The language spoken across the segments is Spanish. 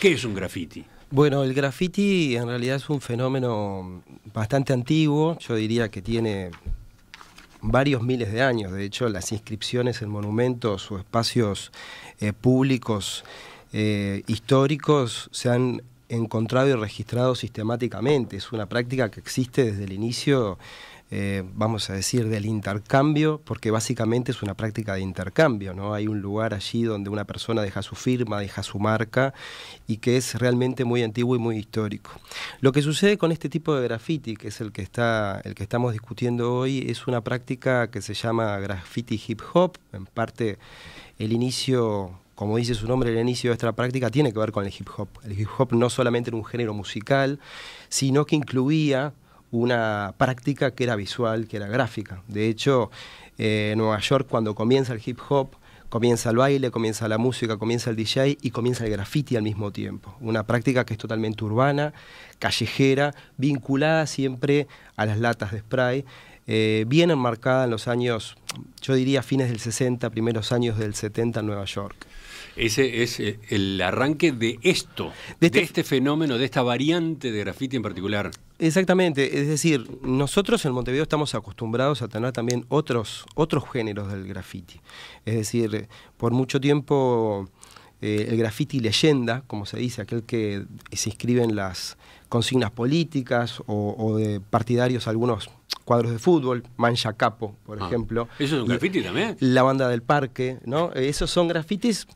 ¿Qué es un graffiti? Bueno, el graffiti en realidad es un fenómeno bastante antiguo, yo diría que tiene varios miles de años, de hecho las inscripciones en monumentos o espacios eh, públicos eh, históricos se han encontrado y registrado sistemáticamente. Es una práctica que existe desde el inicio, eh, vamos a decir, del intercambio, porque básicamente es una práctica de intercambio, ¿no? Hay un lugar allí donde una persona deja su firma, deja su marca, y que es realmente muy antiguo y muy histórico. Lo que sucede con este tipo de graffiti, que es el que, está, el que estamos discutiendo hoy, es una práctica que se llama graffiti hip hop, en parte el inicio como dice su nombre, el inicio de esta práctica tiene que ver con el hip hop. El hip hop no solamente era un género musical, sino que incluía una práctica que era visual, que era gráfica. De hecho, eh, en Nueva York cuando comienza el hip hop, comienza el baile, comienza la música, comienza el DJ y comienza el graffiti al mismo tiempo. Una práctica que es totalmente urbana, callejera, vinculada siempre a las latas de spray eh, bien enmarcada en los años, yo diría fines del 60, primeros años del 70 en Nueva York. Ese es eh, el arranque de esto, de este, este, fenómeno, de esta variante de graffiti en particular. Exactamente, es decir, nosotros en Montevideo estamos acostumbrados a tener también otros, otros géneros del graffiti. Es decir, por mucho tiempo eh, el graffiti leyenda, como se dice, aquel que se inscribe en las consignas políticas o, de partidarios algunos cuadros de fútbol, Mancha Capo, por ah. ejemplo. ¿Eso es un grafiti también? La banda del parque, ¿no? Esos son grafitis.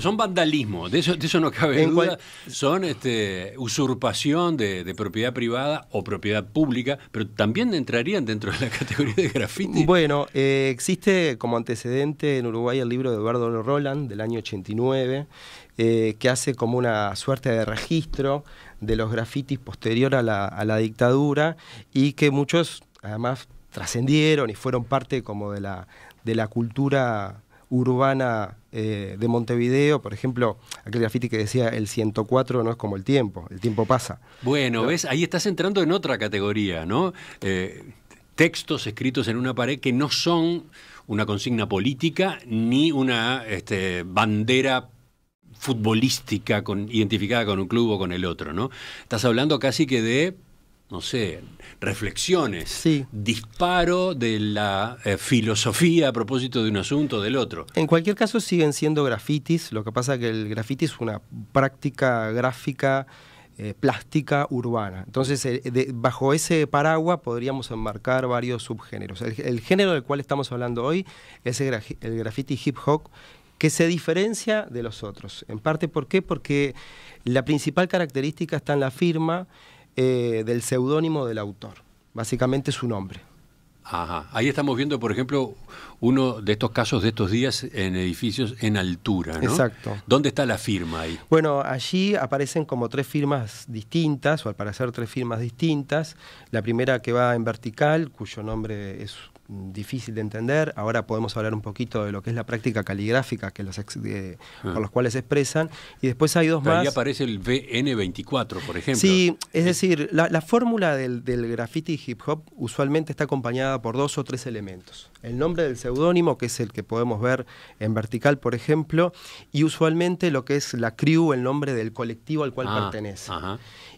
son, vandalismo, de eso, eso no cabe duda. Son este, usurpación de, propiedad privada o propiedad pública, pero también entrarían dentro de la categoría de graffiti. Bueno, eh, existe como antecedente en Uruguay el libro de Eduardo Roland del año 89, eh, que hace como una suerte de registro de los grafitis posterior a la, a la dictadura y que muchos además trascendieron y fueron parte como de la, de la cultura urbana eh, de Montevideo, por ejemplo, aquel grafiti que decía el 104 no es como el tiempo, el tiempo pasa. Bueno, ves, ahí estás entrando en otra categoría, ¿no? Eh, textos escritos en una pared que no son una consigna política ni una este, bandera bandera futbolística con, identificada con un club o con el otro, ¿no? Estás hablando casi que de, no sé, reflexiones, disparo de la eh, filosofía a propósito de un asunto o del otro. En cualquier caso siguen siendo grafitis, lo que pasa es que el grafiti es una práctica gráfica eh, plástica urbana. Entonces, eh, bajo ese paraguas podríamos enmarcar varios subgéneros. El, género del cual estamos hablando hoy es el, grafiti hip hop, que se diferencia de los otros. En parte, ¿por qué? Porque la principal característica está en la firma eh, del seudónimo del autor, básicamente su nombre. Ahí estamos viendo, por ejemplo, uno de estos casos de estos días en edificios en altura, Exacto. ¿Dónde está la firma ahí? Bueno, allí aparecen como tres firmas distintas, o al parecer tres firmas distintas. La primera que va en vertical, cuyo nombre es difícil de entender. Ahora podemos hablar un poquito de lo que es la práctica caligráfica que los ex, ah. por los cuales se expresan. Y después hay dos más. Ahí aparece el BN24, por ejemplo. Sí, es eh. decir, la, fórmula del graffiti hip hop usualmente está acompañada por dos o tres elementos. El nombre del seudónimo, que es el que podemos ver en vertical, por ejemplo, y usualmente lo que es la CRIU el nombre del colectivo al cual ah, pertenece.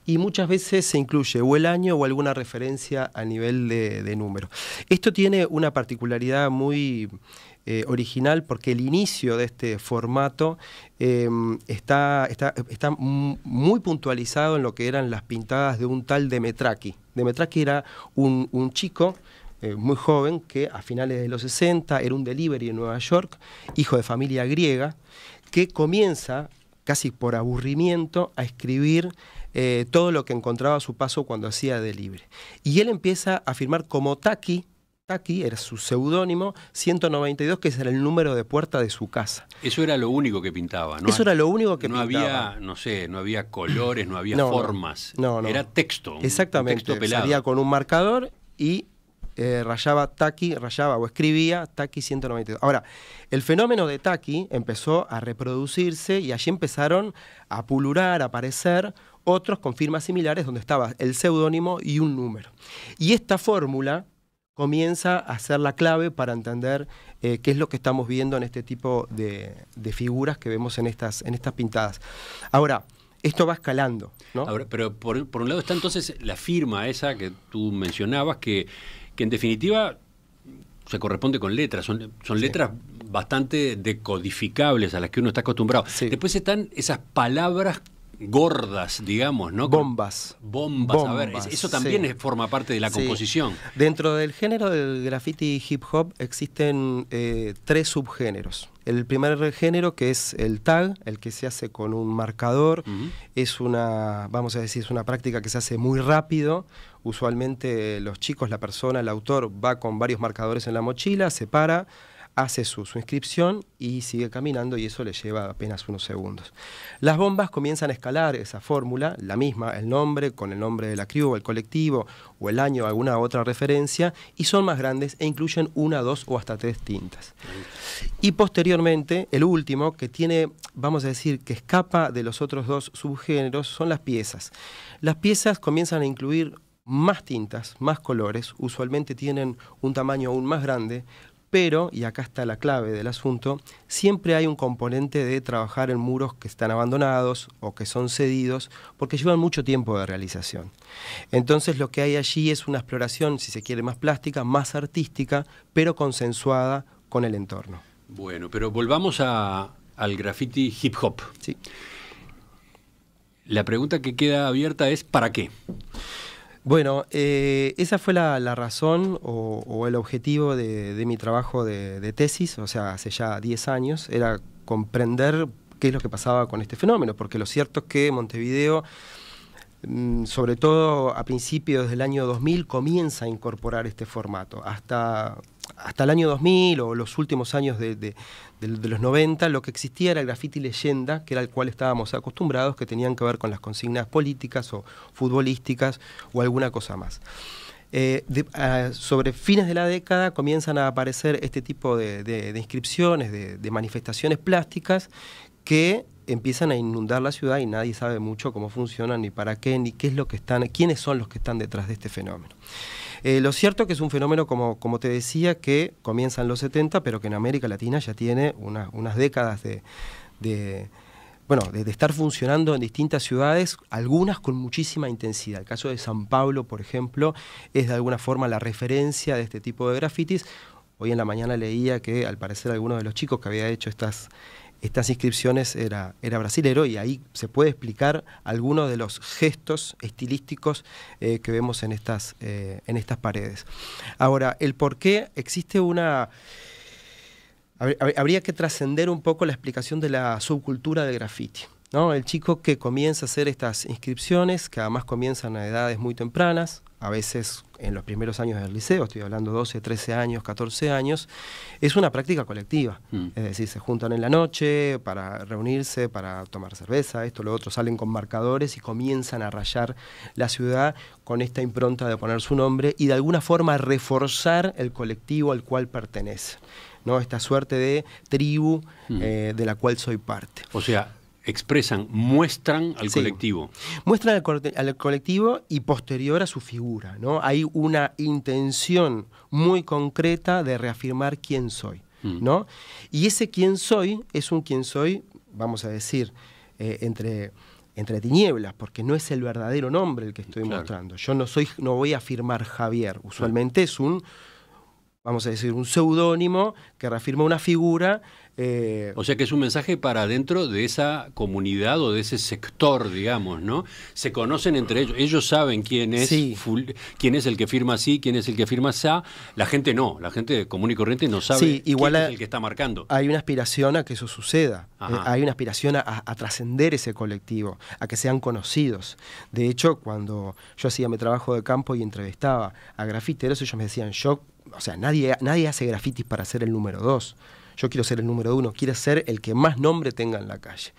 Y muchas veces se incluye o el año o alguna referencia a nivel de, número. Esto tiene una particularidad muy eh, original porque el inicio de este formato em, está, está, muy puntualizado en lo que eran las pintadas de un tal Demetraki. Demetraki era un chico eh, muy joven que a finales de los 60 era un delivery en Nueva York, hijo de familia griega, que comienza casi por aburrimiento a escribir eh, todo lo que encontraba a su paso cuando hacía delivery. Y él empieza a firmar como Taki, Taki era su seudónimo, 192, que era el número de puerta de su casa. Eso era lo único que pintaba, ¿no? Eso era lo único que no Había, no sé, no había colores, no había formas. No, Era texto. Exactamente. texto con un marcador y eh, rayaba Taki, rayaba o escribía Taki 192. Ahora, el fenómeno de Taki empezó a reproducirse y allí empezaron a pulular, a aparecer otros con firmas similares donde estaba el seudónimo y un número. Y esta fórmula comienza a ser la clave para entender eh, qué es lo que estamos viendo en este tipo de, figuras que vemos en estas, en estas pintadas. Ahora, esto va escalando. pero por, por un lado está entonces la firma esa que tú mencionabas, que que en definitiva se corresponde con letras, son, son letras bastante decodificables a las que uno está acostumbrado. Después están esas palabras gordas, digamos, ¿no? Bombas. Bombas, a ver, eso también forma parte de la composición. Dentro del género del graffiti hip hop existen eh, tres subgéneros. El primer género que es el tag, el que se hace con un marcador, es una, vamos a decir, es una práctica que se hace muy rápido. Usualmente los chicos, la persona, el autor va con varios marcadores en la mochila, se para, hace su, inscripción y sigue caminando y eso le lleva apenas unos segundos. Las bombas comienzan a escalar esa fórmula, la misma, el nombre con el nombre de la ...o el colectivo o el año, alguna otra referencia, y son más grandes e incluyen una, dos o hasta tres tintas. Y posteriormente, el último, que tiene, vamos a decir, que escapa de los otros dos subgéneros, son las piezas. Las piezas comienzan a incluir más tintas, más colores, usualmente tienen un tamaño aún más grande, pero, y acá está la clave del asunto, siempre hay un componente de trabajar en muros que están abandonados o que son cedidos, porque llevan mucho tiempo de realización. Entonces lo que hay allí es una exploración, si se quiere, más plástica, más artística, pero consensuada con el entorno. Bueno, pero volvamos al graffiti hip hop. Sí. La pregunta que queda abierta es ¿para qué? Bueno, eh, esa fue la, razón o, el objetivo de, mi trabajo de, de, tesis, o sea, hace ya 10 años, era comprender qué es lo que pasaba con este fenómeno, porque lo cierto es que Montevideo, mm, sobre todo a principios del año 2000, comienza a incorporar este formato. Hasta hasta el año 2000 o los últimos años de, los 90, lo que existía era graffiti leyenda, que era al cual estábamos acostumbrados, que tenían que ver con las consignas políticas o futbolísticas o alguna cosa más. Eh, ah, sobre fines de la década comienzan a aparecer este tipo de, inscripciones, de, manifestaciones plásticas que empiezan a inundar la ciudad y nadie sabe mucho cómo funcionan, ni para qué, ni qué es lo que están, quiénes son los que están detrás de este fenómeno. Eh, lo cierto que es un fenómeno, como, como te decía, que comienza en los 70, pero que en América Latina ya tiene una, unas décadas de, bueno, de, de, estar funcionando en distintas ciudades, algunas con muchísima intensidad. El caso de San Pablo, por ejemplo, es de alguna forma la referencia de este tipo de grafitis. Hoy en la mañana leía que al parecer algunos de los chicos que había hecho estas, estas inscripciones era, era brasilero y ahí se puede explicar algunos de los gestos estilísticos eh, que vemos en estas, eh, en estas paredes. Ahora, el por qué existe una... Habría que trascender un poco la explicación de la subcultura de graffiti. ¿no? El chico que comienza a hacer estas inscripciones, que además comienzan a edades muy tempranas, a veces en los primeros años del liceo, estoy hablando 12, 13 años, 14 años, es una práctica colectiva. Mm. Es decir, se juntan en la noche para reunirse, para tomar cerveza, esto, lo otro, salen con marcadores y comienzan a rayar la ciudad con esta impronta de poner su nombre y de alguna forma reforzar el colectivo al cual pertenece. ¿no? Esta suerte de tribu mm. eh, de la cual soy parte. O sea, expresan, muestran al colectivo. Muestran al, colectivo y posterior a su figura, ¿no? Hay una intención muy concreta de reafirmar quién soy, mm. ¿no? Y ese quién soy es un quién soy, vamos a decir, eh, entre entre tinieblas, porque no es el verdadero nombre el que estoy mostrando. Yo no soy, no voy a afirmar Javier. Usualmente es un vamos a decir, un seudónimo que reafirma una figura. Eh, o sea que es un mensaje para dentro de esa comunidad o de ese sector, digamos, ¿no? Se conocen entre ellos, ellos saben quién es, quién es el que firma sí, quién es el que firma sa, la gente no, la gente común y corriente no sabe igual quién es el que está marcando. Hay una aspiración a que eso suceda, eh, hay una aspiración a, a trascender ese colectivo, a que sean conocidos. De hecho, cuando yo hacía mi trabajo de campo y entrevistaba a grafiteros, ellos me decían, yo o sea, nadie, nadie hace grafitis para ser el número dos. Yo quiero ser el número uno, quiero ser el que más nombre tenga en la calle.